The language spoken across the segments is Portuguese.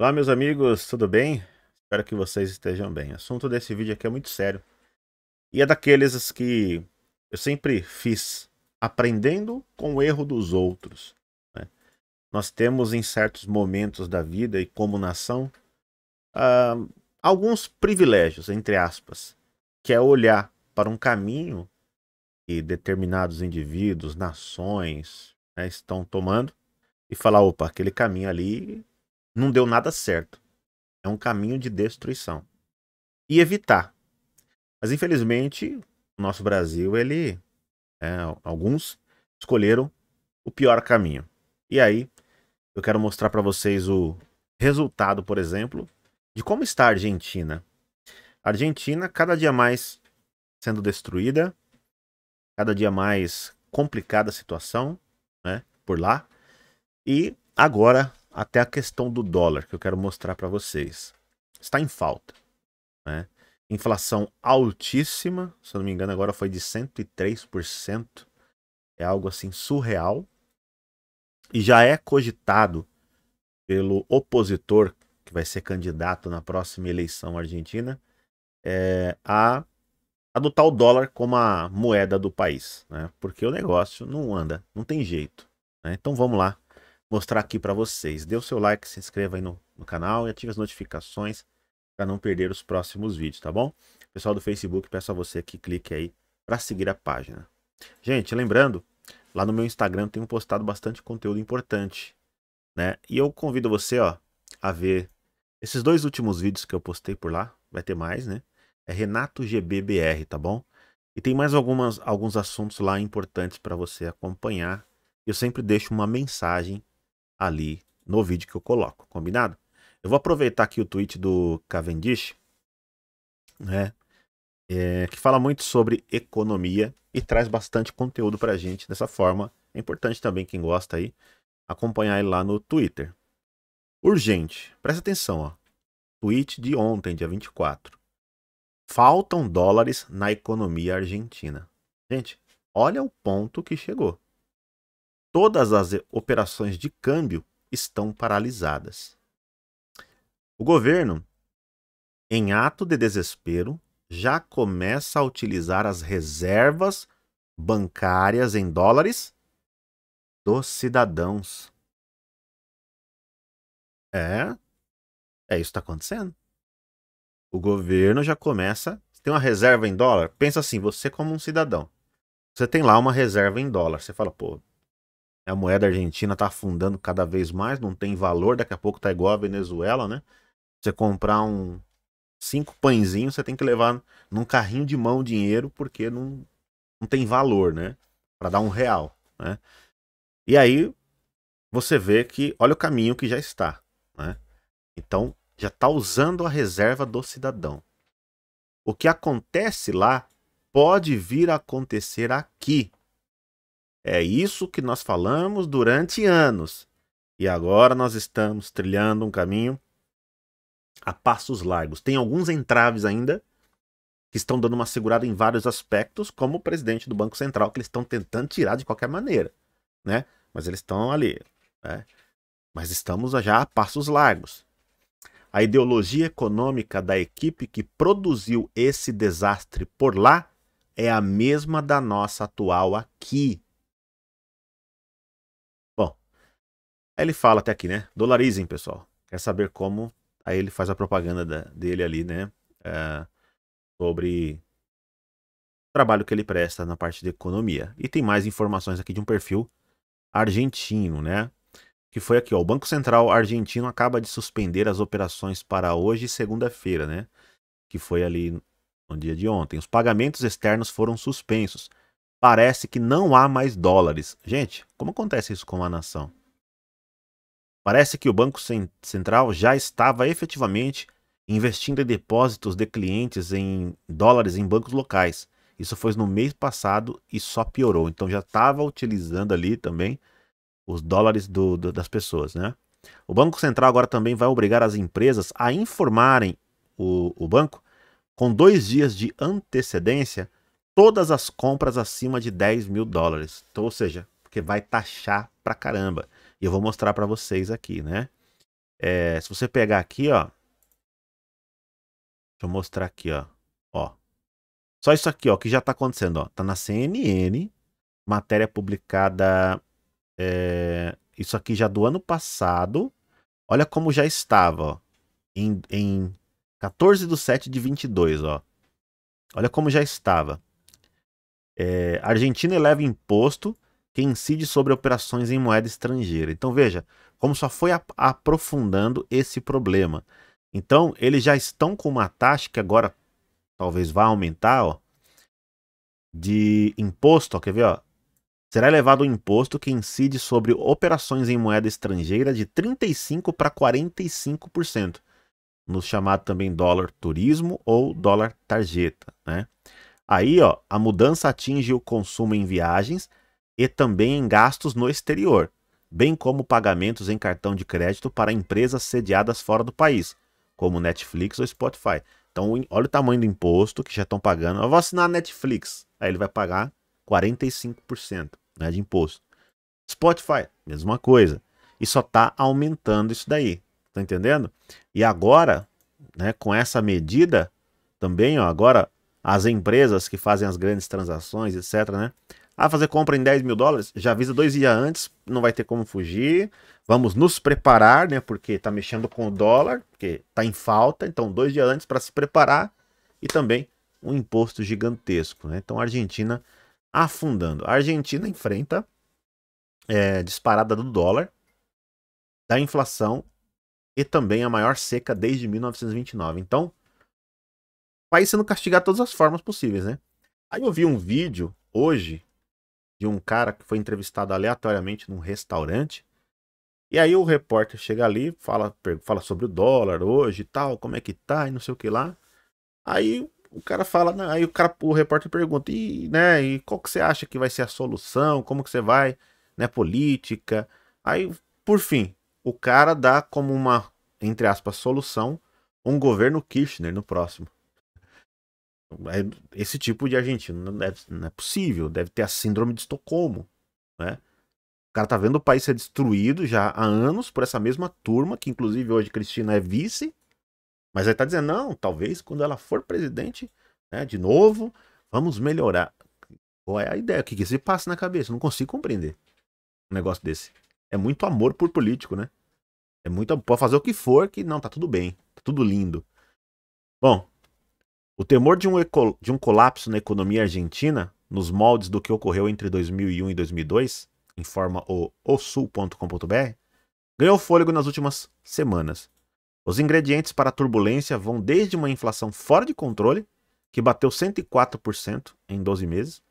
Olá, meus amigos, tudo bem? Espero que vocês estejam bem. O assunto desse vídeo aqui é muito sério. E é daqueles que eu sempre fiz, aprendendo com o erro dos outros. Né? Nós temos em certos momentos da vida e como nação, uh, alguns privilégios, entre aspas, que é olhar para um caminho que determinados indivíduos, nações né, estão tomando e falar, opa, aquele caminho ali não deu nada certo. É um caminho de destruição. E evitar. Mas infelizmente, o nosso Brasil, ele. É, alguns escolheram o pior caminho. E aí, eu quero mostrar para vocês o resultado, por exemplo, de como está a Argentina. A Argentina, cada dia mais sendo destruída, cada dia mais complicada a situação né, por lá. E agora até a questão do dólar que eu quero mostrar para vocês. Está em falta. Né? Inflação altíssima, se eu não me engano, agora foi de 103%. É algo assim surreal. E já é cogitado pelo opositor que vai ser candidato na próxima eleição argentina é, a adotar o dólar como a moeda do país, né? porque o negócio não anda, não tem jeito. Né? Então vamos lá mostrar aqui para vocês. Dê o seu like, se inscreva aí no, no canal e ative as notificações para não perder os próximos vídeos, tá bom? Pessoal do Facebook, peço a você que clique aí para seguir a página. Gente, lembrando, lá no meu Instagram tenho postado bastante conteúdo importante, né? E eu convido você, ó, a ver esses dois últimos vídeos que eu postei por lá, vai ter mais, né? É Renato GBBR, tá bom? E tem mais algumas, alguns assuntos lá importantes para você acompanhar. Eu sempre deixo uma mensagem ali no vídeo que eu coloco, combinado? Eu vou aproveitar aqui o tweet do Cavendish, né? É, que fala muito sobre economia e traz bastante conteúdo para a gente dessa forma. É importante também quem gosta aí acompanhar ele lá no Twitter. Urgente, presta atenção, ó. Tweet de ontem, dia 24. Faltam dólares na economia argentina. Gente, olha o ponto que chegou todas as operações de câmbio estão paralisadas. O governo, em ato de desespero, já começa a utilizar as reservas bancárias em dólares dos cidadãos. É, é isso que está acontecendo. O governo já começa. tem uma reserva em dólar? Pensa assim, você como um cidadão. Você tem lá uma reserva em dólar. Você fala, pô, a moeda argentina está afundando cada vez mais, não tem valor, daqui a pouco tá igual a Venezuela, né? Você comprar um cinco pãezinhos, você tem que levar num carrinho de mão dinheiro porque não, não tem valor, né? Para dar um real, né? E aí você vê que olha o caminho que já está, né? Então já está usando a reserva do cidadão. O que acontece lá pode vir a acontecer aqui é isso que nós falamos durante anos. E agora nós estamos trilhando um caminho a passos largos. Tem alguns entraves ainda que estão dando uma segurada em vários aspectos, como o presidente do Banco Central, que eles estão tentando tirar de qualquer maneira, né? Mas eles estão ali, né? Mas estamos já a passos largos. A ideologia econômica da equipe que produziu esse desastre por lá é a mesma da nossa atual aqui. Aí ele fala até aqui, né? Dolarizem, pessoal. Quer saber como? Aí ele faz a propaganda da, dele ali, né? É, sobre o trabalho que ele presta na parte de economia. E tem mais informações aqui de um perfil argentino, né? Que foi aqui, ó. O Banco Central argentino acaba de suspender as operações para hoje, segunda-feira, né? Que foi ali no dia de ontem. Os pagamentos externos foram suspensos. Parece que não há mais dólares. Gente, como acontece isso com a nação? Parece que o Banco Central já estava efetivamente investindo em depósitos de clientes em dólares em bancos locais. Isso foi no mês passado e só piorou. Então já estava utilizando ali também os dólares do, do, das pessoas, né? O Banco Central agora também vai obrigar as empresas a informarem o, o banco com dois dias de antecedência todas as compras acima de 10 mil dólares. Então, ou seja, porque vai taxar pra caramba. E eu vou mostrar para vocês aqui, né? É, se você pegar aqui, ó. Deixa eu mostrar aqui, ó. Ó. Só isso aqui, ó, que já tá acontecendo, ó. Tá na CNN, matéria publicada é, isso aqui já do ano passado. Olha como já estava, ó. Em, em 14 de 7 de 22, ó. Olha como já estava. É, Argentina eleva imposto que incide sobre operações em moeda estrangeira. Então veja como só foi aprofundando esse problema. Então eles já estão com uma taxa que agora talvez vá aumentar, ó, de imposto, ó, quer ver, ó? Será elevado o imposto que incide sobre operações em moeda estrangeira de 35 para 45%, no chamado também dólar turismo ou dólar tarjeta, né? Aí, ó, a mudança atinge o consumo em viagens e também em gastos no exterior, bem como pagamentos em cartão de crédito para empresas sediadas fora do país, como Netflix ou Spotify. Então, olha o tamanho do imposto que já estão pagando. Eu vou assinar a Netflix. Aí ele vai pagar 45% né, de imposto. Spotify, mesma coisa. E só está aumentando isso daí. Tá entendendo? E agora, né, com essa medida, também, ó, agora as empresas que fazem as grandes transações, etc., né, ah, fazer compra em 10 mil dólares? Já avisa dois dias antes, não vai ter como fugir. Vamos nos preparar, né? Porque tá mexendo com o dólar, porque tá em falta. Então, dois dias antes para se preparar. E também um imposto gigantesco, né? Então, a Argentina afundando. A Argentina enfrenta é, disparada do dólar, da inflação e também a maior seca desde 1929. Então, o país sendo castigado de todas as formas possíveis, né? Aí eu vi um vídeo hoje de um cara que foi entrevistado aleatoriamente num restaurante. E aí o repórter chega ali, fala, fala sobre o dólar hoje e tal, como é que tá e não sei o que lá. Aí o cara fala, né, aí o, cara, o repórter pergunta, e, né, e qual que você acha que vai ser a solução, como que você vai, né, política. Aí, por fim, o cara dá como uma, entre aspas, solução, um governo Kirchner no próximo. É, esse tipo de argentino não, deve, não é possível, deve ter a síndrome de Estocolmo, né? O cara tá vendo o país ser destruído já há anos por essa mesma turma, que inclusive hoje Cristina é vice, mas aí tá dizendo, não, talvez quando ela for presidente, né, de novo, vamos melhorar. Qual é a ideia? O que, que se passa na cabeça? Não consigo compreender um negócio desse. É muito amor por político, né? É muito. Pode fazer o que for, que não, tá tudo bem, tá tudo lindo. Bom, o temor de um, de um colapso na economia argentina, nos moldes do que ocorreu entre 2001 e 2002, informa o osul.com.br, ganhou fôlego nas últimas semanas. Os ingredientes para a turbulência vão desde uma inflação fora de controle, que bateu 104% em 12 meses,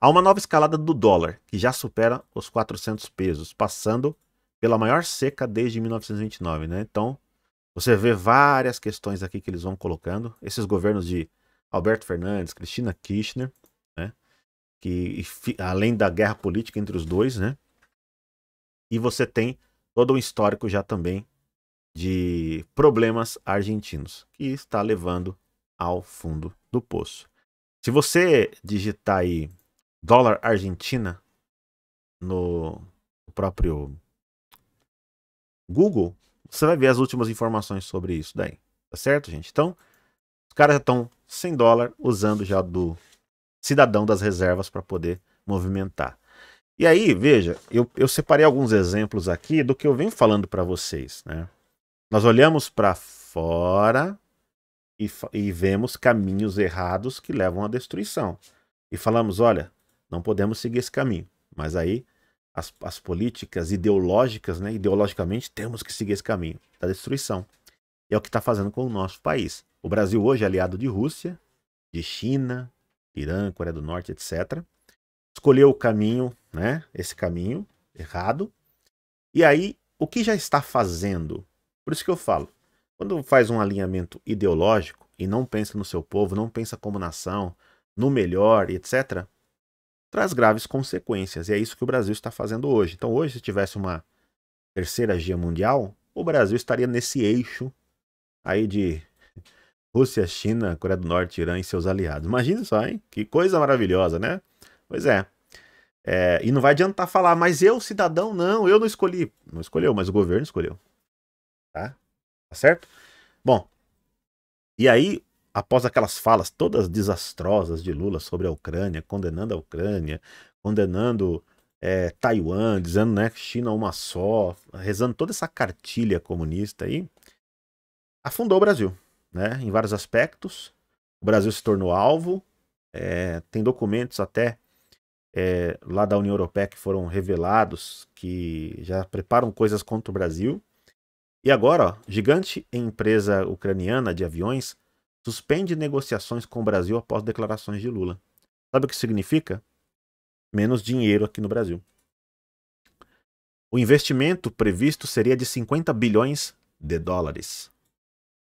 a uma nova escalada do dólar, que já supera os 400 pesos, passando pela maior seca desde 1929, né? Então, você vê várias questões aqui que eles vão colocando. Esses governos de Alberto Fernandes, Cristina Kirchner, né? Que além da guerra política entre os dois, né? E você tem todo um histórico já também de problemas argentinos que está levando ao fundo do poço. Se você digitar aí dólar Argentina no próprio Google, você vai ver as últimas informações sobre isso daí. Tá certo, gente? Então, os caras já estão sem dólar usando já do cidadão das reservas para poder movimentar. E aí, veja, eu, eu separei alguns exemplos aqui do que eu venho falando para vocês. Né? Nós olhamos para fora e, e vemos caminhos errados que levam à destruição. E falamos: olha, não podemos seguir esse caminho. Mas aí as, as políticas ideológicas, né? ideologicamente, temos que seguir esse caminho da destruição. E é o que está fazendo com o nosso país. O Brasil hoje é aliado de Rússia, de China, Irã, Coreia do Norte, etc. Escolheu o caminho, né? esse caminho errado. E aí, o que já está fazendo? Por isso que eu falo, quando faz um alinhamento ideológico e não pensa no seu povo, não pensa como nação, no melhor, etc., traz graves consequências. E é isso que o Brasil está fazendo hoje. Então, hoje, se tivesse uma terceira guerra mundial, o Brasil estaria nesse eixo aí de Rússia, China, Coreia do Norte, Irã e seus aliados. Imagina só, hein? Que coisa maravilhosa, né? Pois é. é. E não vai adiantar falar, mas eu, cidadão, não, eu não escolhi. Não escolheu, mas o governo escolheu. Tá? Tá certo? Bom, e aí após aquelas falas todas desastrosas de Lula sobre a Ucrânia, condenando a Ucrânia, condenando é, Taiwan, dizendo né, China é uma só, rezando toda essa cartilha comunista aí, afundou o Brasil, né, em vários aspectos. O Brasil se tornou alvo, é, tem documentos até é, lá da União Europeia que foram revelados que já preparam coisas contra o Brasil. E agora, ó, gigante empresa ucraniana de aviões suspende negociações com o Brasil após declarações de Lula. Sabe o que significa? Menos dinheiro aqui no Brasil. O investimento previsto seria de 50 bilhões de dólares,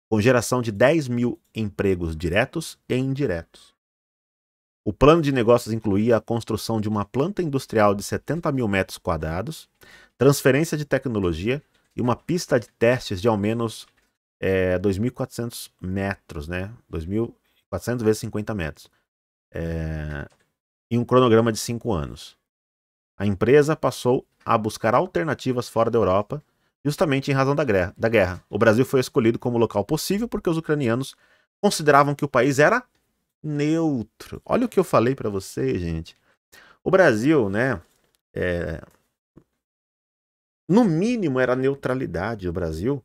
com geração de 10 mil empregos diretos e indiretos. O plano de negócios incluía a construção de uma planta industrial de 70 mil metros quadrados, transferência de tecnologia e uma pista de testes de ao menos é 2.400 metros, né? 2.400 vezes 50 metros. É, e um cronograma de 5 anos. A empresa passou a buscar alternativas fora da Europa, justamente em razão da guerra, da guerra. O Brasil foi escolhido como local possível porque os ucranianos consideravam que o país era neutro. Olha o que eu falei para você, gente. O Brasil, né? É, no mínimo era neutralidade. O Brasil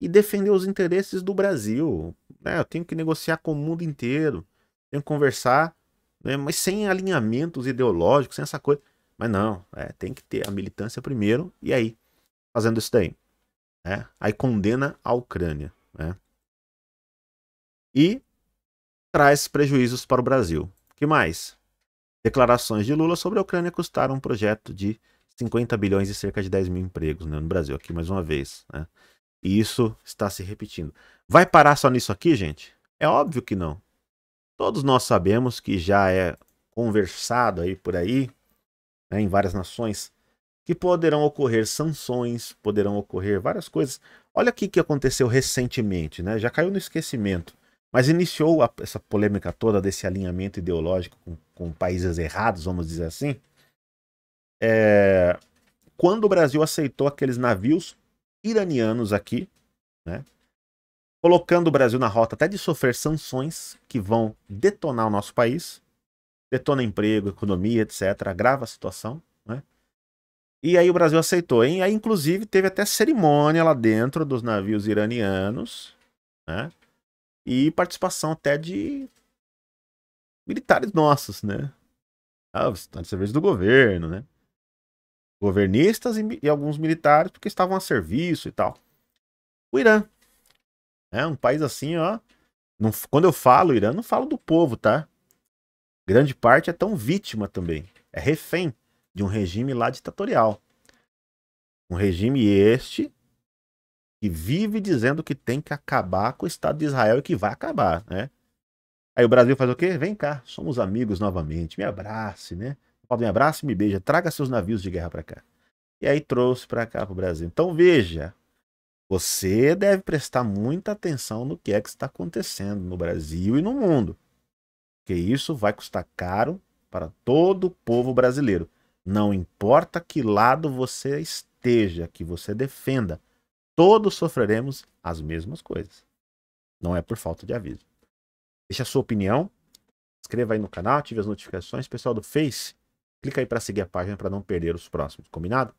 e defender os interesses do Brasil. Né? Eu tenho que negociar com o mundo inteiro, tenho que conversar, né? mas sem alinhamentos ideológicos, sem essa coisa. Mas não, é, tem que ter a militância primeiro, e aí, fazendo isso daí. Né? Aí condena a Ucrânia. Né? E traz prejuízos para o Brasil. que mais? Declarações de Lula sobre a Ucrânia custaram um projeto de 50 bilhões e cerca de 10 mil empregos né, no Brasil. Aqui mais uma vez. Né? E isso está se repetindo. Vai parar só nisso aqui, gente? É óbvio que não. Todos nós sabemos que já é conversado aí por aí, né, em várias nações, que poderão ocorrer sanções, poderão ocorrer várias coisas. Olha o que aconteceu recentemente, né? Já caiu no esquecimento. Mas iniciou a, essa polêmica toda desse alinhamento ideológico com, com países errados, vamos dizer assim. É, quando o Brasil aceitou aqueles navios iranianos aqui, né? colocando o Brasil na rota até de sofrer sanções que vão detonar o nosso país, detona emprego, economia, etc., agrava a situação. Né? E aí o Brasil aceitou, hein? Aí, inclusive, teve até cerimônia lá dentro dos navios iranianos, né? E participação até de militares nossos, né? Ah, estão de serviço do governo, né? governistas e, e, alguns militares, porque estavam a serviço e tal. O Irã. É um país assim, ó. Não, quando eu falo Irã, não falo do povo, tá? Grande parte é tão vítima também. É refém de um regime lá ditatorial. Um regime este que vive dizendo que tem que acabar com o Estado de Israel e que vai acabar, né? Aí o Brasil faz o quê? Vem cá, somos amigos novamente, me abrace, né? Paulo me abraça e me beija, traga seus navios de guerra para cá. E aí trouxe para cá, para o Brasil. Então veja, você deve prestar muita atenção no que é que está acontecendo no Brasil e no mundo. Porque isso vai custar caro para todo o povo brasileiro. Não importa que lado você esteja, que você defenda, todos sofreremos as mesmas coisas. Não é por falta de aviso. Deixe a sua opinião, inscreva aí no canal, ative as notificações. Pessoal do Face, Clica aí para seguir a página para não perder os próximos, combinado?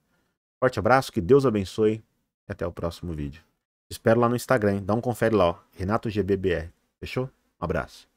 Forte abraço, que Deus abençoe e até o próximo vídeo. Espero lá no Instagram, hein? dá um confere lá, ó, RenatoGBBR. Fechou? Um abraço.